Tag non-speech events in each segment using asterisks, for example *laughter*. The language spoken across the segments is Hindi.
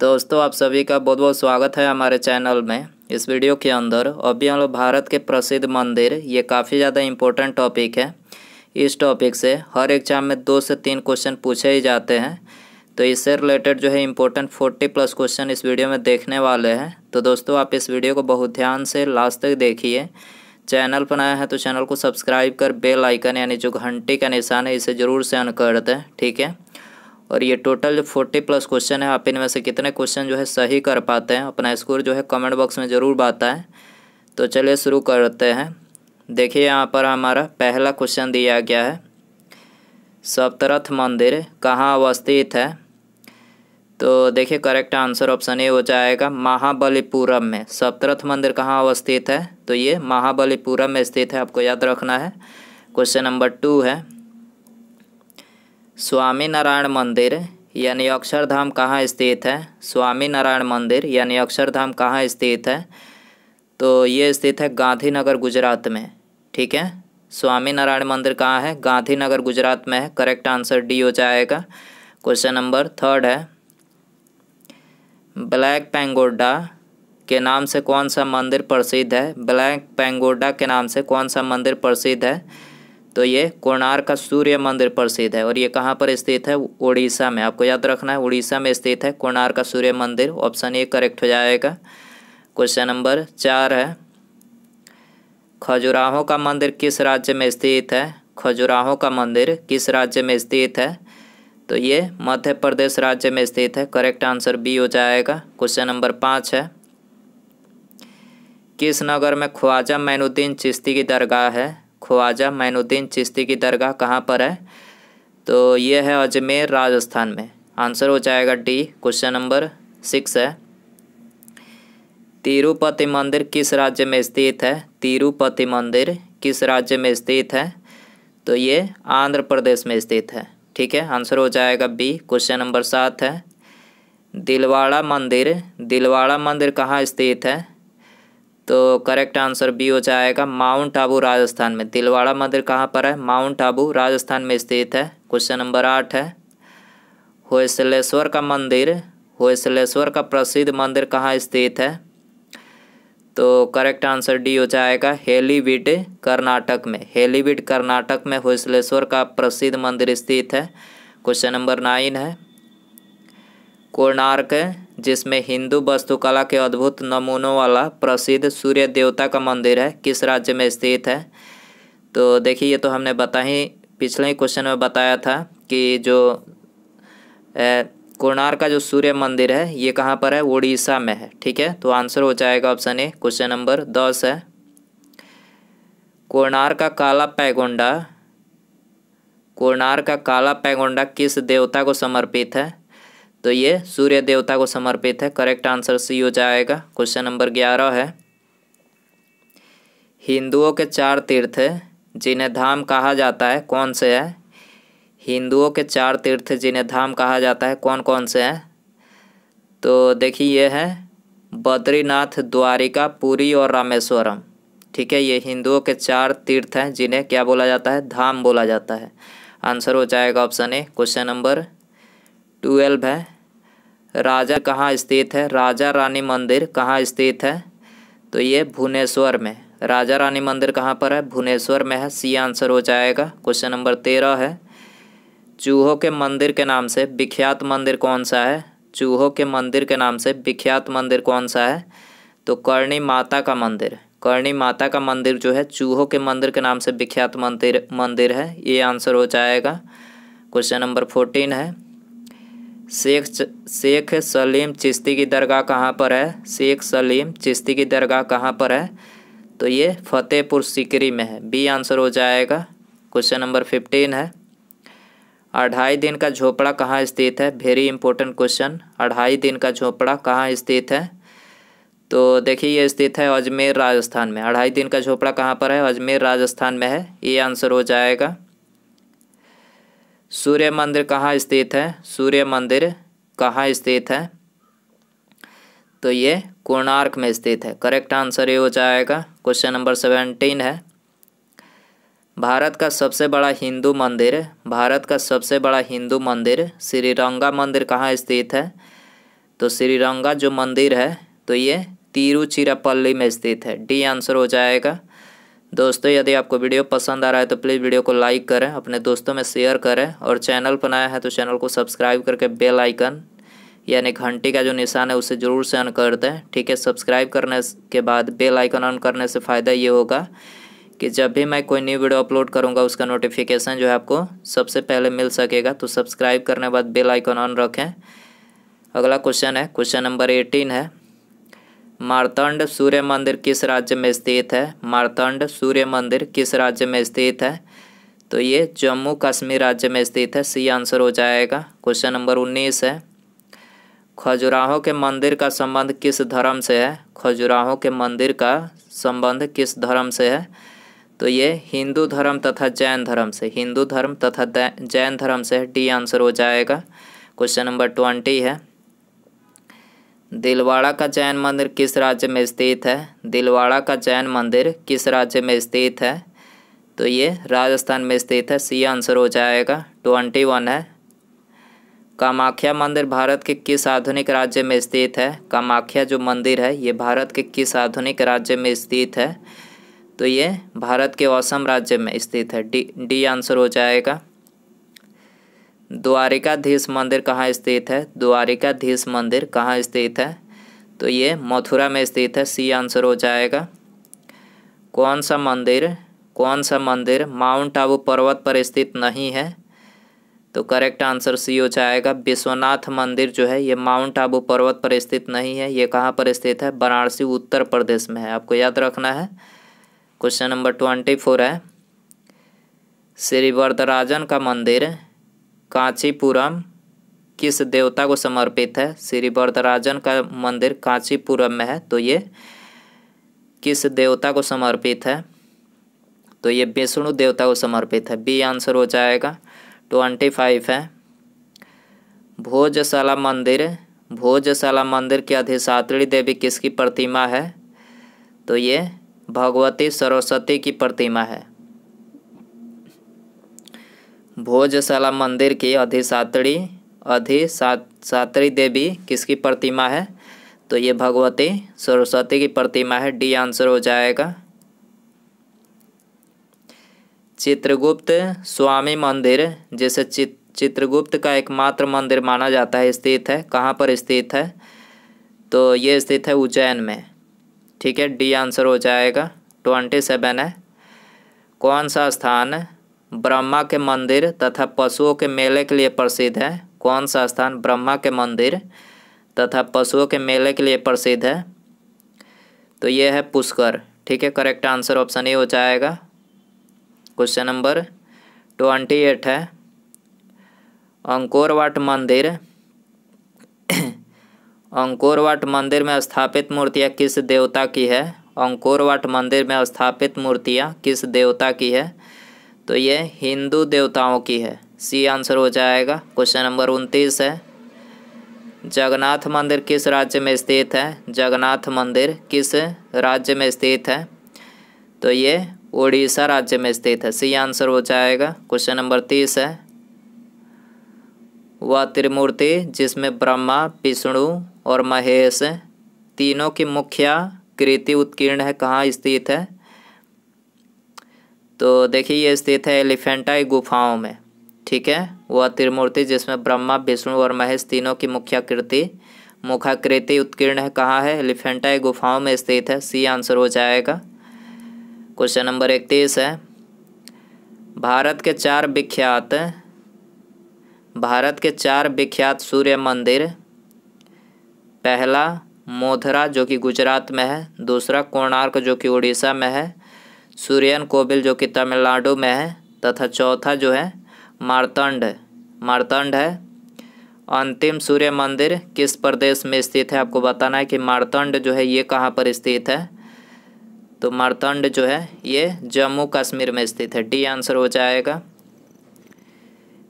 दोस्तों आप सभी का बहुत बहुत स्वागत है हमारे चैनल में इस वीडियो के अंदर अभी हम लोग भारत के प्रसिद्ध मंदिर ये काफ़ी ज़्यादा इम्पोर्टेंट टॉपिक है इस टॉपिक से हर एग्जाम में दो से तीन क्वेश्चन पूछे ही जाते हैं तो इससे रिलेटेड जो है इम्पोर्टेंट फोर्टी प्लस क्वेश्चन इस वीडियो में देखने वाले हैं तो दोस्तों आप इस वीडियो को बहुत ध्यान से लास्ट तक देखिए चैनल पर आया है तो चैनल को सब्सक्राइब कर बेल आइकन यानी जो घंटी का निशान है इसे ज़रूर से अन कर दें ठीक है और ये टोटल जो फोर्टी प्लस क्वेश्चन है आप इनमें से कितने क्वेश्चन जो है सही कर पाते हैं अपना स्कोर जो है कमेंट बॉक्स में ज़रूर बताएं तो चलिए शुरू करते हैं देखिए यहाँ पर हमारा पहला क्वेश्चन दिया गया है सप्तरथ मंदिर कहाँ अवस्थित है तो देखिए करेक्ट आंसर ऑप्शन ए हो जाएगा महाबलीपुरम में सप्तरथ मंदिर कहाँ अवस्थित है तो ये महाबलीपुरम में स्थित है आपको याद रखना है क्वेश्चन नंबर टू है स्वामी नारायण मंदिर यानी अक्षरधाम कहाँ स्थित है स्वामी नारायण मंदिर यानी अक्षरधाम कहाँ स्थित है तो ये स्थित है गांधीनगर गुजरात में ठीक है स्वामी नारायण मंदिर कहाँ है गांधीनगर गुजरात में है करेक्ट आंसर डी हो जाएगा क्वेश्चन नंबर थर्ड है ब्लैक पेंगोडा के नाम से कौन सा मंदिर प्रसिद्ध है ब्लैक पेंगोडा के नाम से कौन सा मंदिर प्रसिद्ध है तो ये कोणार का सूर्य मंदिर प्रसिद्ध है और ये कहाँ पर स्थित है उड़ीसा में आपको याद रखना है उड़ीसा में स्थित है कोणार का सूर्य मंदिर ऑप्शन ए करेक्ट हो जाएगा क्वेश्चन नंबर चार है खजुराहो का मंदिर किस राज्य में स्थित है खजुराहो का मंदिर किस राज्य में स्थित है तो ये मध्य प्रदेश राज्य में स्थित है करेक्ट आंसर बी हो जाएगा क्वेश्चन नंबर पाँच है किस नगर में ख्वाजा मैनुद्दीन चिश्ती की दरगाह है ख्वाजा मैनुद्दीन चिश्ती की दरगाह कहाँ पर है तो ये है अजमेर राजस्थान में आंसर हो जाएगा डी क्वेश्चन नंबर सिक्स है तिरुपति मंदिर किस राज्य में स्थित है तिरुपति मंदिर किस राज्य में स्थित है तो ये आंध्र प्रदेश में स्थित है ठीक है आंसर हो जाएगा बी क्वेश्चन नंबर सात है दिलवाड़ा मंदिर दिलवाड़ा मंदिर कहाँ स्थित है तो करेक्ट आंसर बी हो जाएगा माउंट आबू राजस्थान में तिलवाड़ा मंदिर कहाँ पर है माउंट आबू राजस्थान में स्थित है क्वेश्चन नंबर आठ है होयसलेश्वर का मंदिर होयसलेश्वर का प्रसिद्ध मंदिर कहाँ स्थित है तो करेक्ट आंसर डी हो जाएगा हेलीविड कर्नाटक में हेलीविड कर्नाटक में होसलेश्वर का प्रसिद्ध मंदिर स्थित है क्वेश्चन नंबर नाइन है कोणार्क जिसमें हिंदू वस्तुकला के अद्भुत नमूनों वाला प्रसिद्ध सूर्य देवता का मंदिर है किस राज्य में स्थित है तो देखिए ये तो हमने बता ही पिछले ही क्वेश्चन में बताया था कि जो कोणार का जो सूर्य मंदिर है ये कहाँ पर है उड़ीसा में है ठीक है तो आंसर हो जाएगा ऑप्शन ए क्वेश्चन नंबर दस है कोणार का काला पैगोंडा कोणार का काला पैगोंडा किस देवता को समर्पित है तो ये सूर्य देवता को समर्पित है करेक्ट आंसर सी हो जाएगा क्वेश्चन नंबर ग्यारह है हिंदुओं के चार तीर्थ जिन्हें धाम कहा जाता है कौन से है हिंदुओं के चार तीर्थ जिन्हें धाम कहा जाता है कौन कौन से हैं तो देखिए ये है बद्रीनाथ द्वारिका पुरी और रामेश्वरम ठीक है ये हिंदुओं के चार तीर्थ हैं जिन्हें क्या बोला जाता है धाम बोला जाता है आंसर हो जाएगा option A question number twelve है राजा कहाँ स्थित है राजा रानी मंदिर कहाँ स्थित है तो ये भुवनेश्वर में राजा रानी मंदिर कहाँ पर है भुवनेश्वर में है सी आंसर हो जाएगा क्वेश्चन नंबर तेरह है चूहों के मंदिर के नाम से विख्यात मंदिर कौन सा है चूहों के मंदिर के नाम से विख्यात मंदिर कौन सा है तो करणी माता का मंदिर करणी माता का मंदिर जो है चूहों के मंदिर के नाम से विख्यात मंदिर मंदिर है ये आंसर हो जाएगा क्वेश्चन नंबर फोर्टीन है शेख शेख सलीम चिश्ती की दरगाह कहाँ पर है शेख सलीम चिश्ती की दरगाह कहाँ पर है तो ये फतेहपुर सिकरी में है बी आंसर हो जाएगा क्वेश्चन नंबर फिफ्टीन है अढ़ाई दिन का झोपड़ा कहाँ स्थित है वेरी इंपॉर्टेंट क्वेश्चन अढ़ाई दिन का झोपड़ा कहाँ स्थित है तो देखिए ये स्थित है अजमेर राजस्थान में अढ़ाई दिन का झोपड़ा कहाँ पर है अजमेर राजस्थान में है ये आंसर हो जाएगा सूर्य मंदिर कहाँ स्थित है सूर्य मंदिर कहाँ स्थित है तो ये कोणार्क में स्थित है करेक्ट आंसर ये हो जाएगा क्वेश्चन नंबर सेवेंटीन है भारत का सबसे बड़ा हिंदू मंदिर भारत का सबसे बड़ा हिंदू मंदिर श्रीरंगा मंदिर कहाँ स्थित है तो श्रीरंगा जो मंदिर है तो ये तिरुचिरापल्ली में स्थित है डी आंसर हो जाएगा दोस्तों यदि आपको वीडियो पसंद आ रहा है तो प्लीज़ वीडियो को लाइक करें अपने दोस्तों में शेयर करें और चैनल पर नया है तो चैनल को सब्सक्राइब करके बेल आइकन यानी घंटी का जो निशान है उसे ज़रूर से ऑन कर दें ठीक है सब्सक्राइब करने के बाद बेल आइकन ऑन करने से फ़ायदा ये होगा कि जब भी मैं कोई न्यू वीडियो अपलोड करूँगा उसका नोटिफिकेशन जो है आपको सबसे पहले मिल सकेगा तो सब्सक्राइब करने के बाद बेल आइकन ऑन रखें अगला क्वेश्चन है क्वेश्चन नंबर एटीन है मारतंड सूर्य मंदिर किस राज्य में स्थित है मारतंड सूर्य मंदिर किस राज्य में स्थित है तो ये जम्मू कश्मीर राज्य में स्थित है सी आंसर हो जाएगा क्वेश्चन नंबर उन्नीस है खजुराहो के मंदिर का संबंध किस धर्म से है खजुराहो के मंदिर का संबंध किस धर्म से है तो ये हिंदू धर्म तथा जैन धर्म से हिंदू धर्म तथा जैन धर्म से डी आंसर हो जाएगा क्वेश्चन नंबर ट्वेंटी है दिलवाड़ा का जैन मंदिर किस राज्य में स्थित है दिलवाड़ा का जैन मंदिर किस राज्य में स्थित है तो ये राजस्थान में स्थित है सी आंसर हो जाएगा ट्वेंटी वन है कामाख्या मंदिर भारत के किस आधुनिक राज्य में स्थित है कामाख्या जो मंदिर है ये भारत के किस आधुनिक राज्य में स्थित है तो ये भारत के असम राज्य में स्थित है डी डी आंसर हो जाएगा द्वारिकाधीश मंदिर कहाँ स्थित है द्वारिकाधीश मंदिर कहाँ स्थित है तो ये मथुरा में स्थित है सी आंसर हो जाएगा कौन सा मंदिर कौन सा मंदिर माउंट आबू पर्वत पर स्थित नहीं है तो करेक्ट आंसर सी हो जाएगा विश्वनाथ मंदिर जो है ये माउंट आबू पर्वत पर स्थित नहीं है ये कहाँ पर स्थित है वाराणसी उत्तर प्रदेश में है आपको याद रखना है क्वेश्चन नंबर ट्वेंटी फोर है श्री वरदराजन का मंदिर कांचीपुरम किस देवता को समर्पित है श्री वरदराजन का मंदिर कांचीपुरम में है तो ये किस देवता को समर्पित है तो ये विष्णु देवता को समर्पित है बी आंसर हो जाएगा ट्वेंटी फाइव है भोजशाला मंदिर भोजशाला मंदिर की अधिशात्री देवी किसकी प्रतिमा है तो ये भगवती सरस्वती की प्रतिमा है भोजशाला मंदिर की अधिशात्री अधिशात्री देवी किसकी प्रतिमा है तो ये भगवती सरस्वती की प्रतिमा है डी आंसर हो जाएगा चित्रगुप्त स्वामी मंदिर जिसे चित्रगुप्त का एकमात्र मंदिर माना जाता है स्थित है कहाँ पर स्थित है तो ये स्थित है उज्जैन में ठीक है डी आंसर हो जाएगा ट्वेंटी सेवन है कौन सा स्थान ब्रह्मा के मंदिर तथा पशुओं के मेले के लिए प्रसिद्ध है कौन सा स्थान ब्रह्मा के मंदिर तथा पशुओं के मेले के लिए प्रसिद्ध है तो ये है पुष्कर ठीक है करेक्ट आंसर ऑप्शन ए हो जाएगा क्वेश्चन नंबर ट्वेंटी एट है अंकोरवाट मंदिर *clears throat* अंकोरवाट मंदिर में स्थापित मूर्तियाँ किस देवता की है अंकोरवाट मंदिर में स्थापित मूर्तियाँ किस देवता की है तो ये हिंदू देवताओं की है सी आंसर हो जाएगा क्वेश्चन नंबर उनतीस है जगन्नाथ मंदिर किस राज्य में स्थित है जगन्नाथ मंदिर किस राज्य में स्थित है तो ये उड़ीसा राज्य में स्थित है सी आंसर हो जाएगा क्वेश्चन नंबर तीस है वह त्रिमूर्ति जिसमें ब्रह्मा विष्णु और महेश तीनों की मुख्य कृति उत्कीर्ण है कहाँ स्थित है तो देखिए ये स्थित है एलिफेंटाई गुफाओं में ठीक है वह त्रिमूर्ति जिसमें ब्रह्मा विष्णु और महेश तीनों की मुख्याकृति मुखाकृति उत्कीर्ण है कहाँ है एलिफेंटाई गुफाओं में स्थित है सी आंसर हो जाएगा क्वेश्चन नंबर इकतीस है भारत के चार विख्यात भारत के चार विख्यात सूर्य मंदिर पहला मोधरा जो कि गुजरात में है दूसरा कोणार्क जो कि उड़ीसा में है सूर्यन कोबिल जो कि तमिलनाडु में है तथा चौथा जो है मारतंड मारतंड है अंतिम सूर्य मंदिर किस प्रदेश में स्थित है आपको बताना है कि मारतंड जो है ये कहाँ पर स्थित है तो मारतंड जो है ये जम्मू कश्मीर में स्थित है डी आंसर हो जाएगा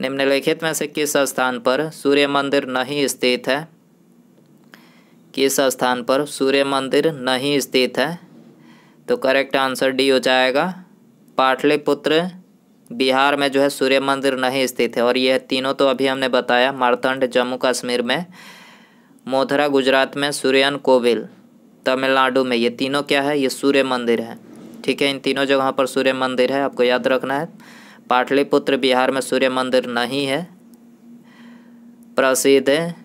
निम्नलिखित में से किस स्थान पर सूर्य मंदिर नहीं स्थित है किस स्थान पर सूर्य मंदिर नहीं स्थित है तो करेक्ट आंसर डी हो जाएगा पाटलिपुत्र बिहार में जो है सूर्य मंदिर नहीं स्थित है और यह तीनों तो अभी हमने बताया मारतंड जम्मू कश्मीर में मोथरा गुजरात में सूर्यन कोविल तमिलनाडु में ये तीनों क्या है ये सूर्य मंदिर है ठीक है इन तीनों जगहों पर सूर्य मंदिर है आपको याद रखना है पाटलिपुत्र बिहार में सूर्य मंदिर नहीं है प्रसिद्ध है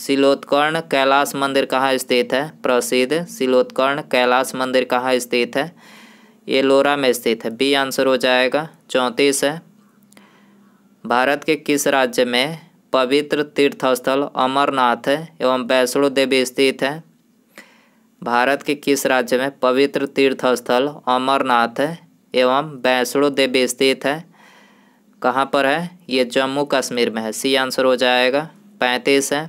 सिलोत्कर्ण कैलाश मंदिर कहाँ स्थित है प्रसिद्ध सिलोत्कर्ण कैलाश मंदिर कहाँ स्थित है ये लोरा में स्थित है बी आंसर हो जाएगा चौंतीस है भारत के किस राज्य में पवित्र तीर्थस्थल अमरनाथ एवं वैष्णो देवी स्थित है भारत के किस राज्य में पवित्र तीर्थस्थल अमरनाथ एवं वैष्णो देवी स्थित है कहाँ पर है ये जम्मू कश्मीर में है सी आंसर हो जाएगा पैंतीस है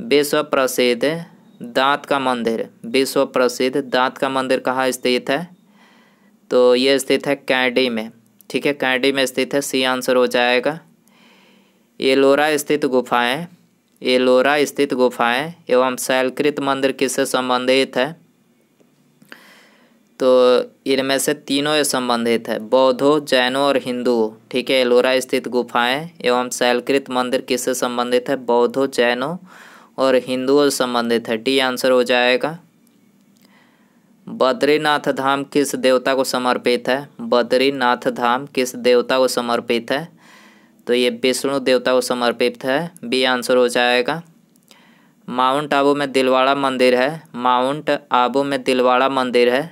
विश्व प्रसिद्ध दांत का मंदिर विश्व प्रसिद्ध दांत का मंदिर कहाँ स्थित है तो ये स्थित है कैंडी में ठीक है कैंडी में स्थित है सी आंसर हो जाएगा एलोरा स्थित गुफाएं एलोरा स्थित गुफाएं एवं शैलकृत मंदिर किससे संबंधित है तो इनमें से तीनों संबंधित है बौद्धों जैनों और हिंदुओं ठीक है एलोरा स्थित गुफाएं एवं शैलकृत मंदिर किससे संबंधित है बौद्धों जैनों और हिंदुओं से संबंधित है डी आंसर हो जाएगा बद्रीनाथ धाम किस देवता को समर्पित है बद्रीनाथ धाम किस देवता को समर्पित है तो ये विष्णु देवता को समर्पित है बी आंसर हो जाएगा माउंट आबू में दिलवाड़ा मंदिर है माउंट आबू में दिलवाड़ा मंदिर है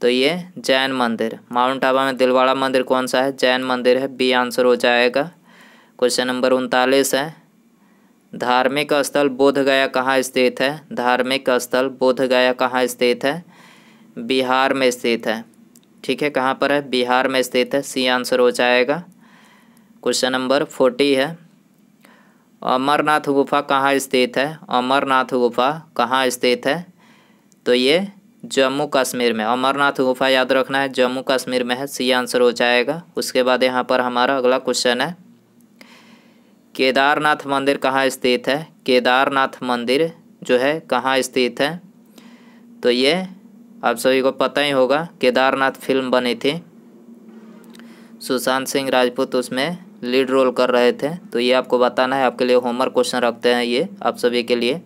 तो ये जैन मंदिर माउंट आबू में दिलवाड़ा मंदिर कौन सा है जैन मंदिर है बी आंसर हो जाएगा क्वेश्चन नंबर उनतालीस है धार्मिक स्थल बोधगया कहाँ स्थित है धार्मिक स्थल बोधगया कहाँ स्थित है बिहार में स्थित है ठीक है कहाँ पर है बिहार में स्थित है सी आंसर हो जाएगा क्वेश्चन नंबर फोर्टी है अमरनाथ गुफा कहाँ स्थित है अमरनाथ गुफा कहाँ स्थित है तो ये जम्मू कश्मीर में अमरनाथ गुफा याद रखना है जम्मू कश्मीर में है सी आंसर हो जाएगा उसके बाद यहाँ पर हमारा अगला क्वेश्चन है केदारनाथ मंदिर कहाँ स्थित है केदारनाथ मंदिर जो है कहाँ स्थित है तो ये आप सभी को पता ही होगा केदारनाथ फिल्म बनी थी सुशांत सिंह राजपूत उसमें लीड रोल कर रहे थे तो ये आपको बताना है आपके लिए होमवर्क क्वेश्चन रखते हैं ये आप सभी के लिए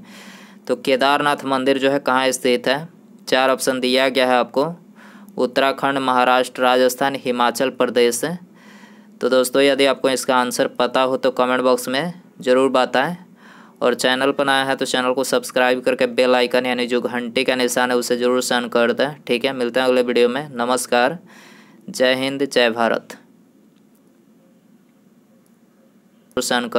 तो केदारनाथ मंदिर जो है कहाँ स्थित है चार ऑप्शन दिया गया है आपको उत्तराखंड महाराष्ट्र राजस्थान हिमाचल प्रदेश तो दोस्तों यदि आपको इसका आंसर पता हो तो कमेंट बॉक्स में ज़रूर बताएं और चैनल पर नया है तो चैनल को सब्सक्राइब करके बेल आइकन यानी जो घंटे का निशान है उसे ज़रूर सन कर दें ठीक है मिलते हैं अगले वीडियो में नमस्कार जय हिंद जय भारत सन कर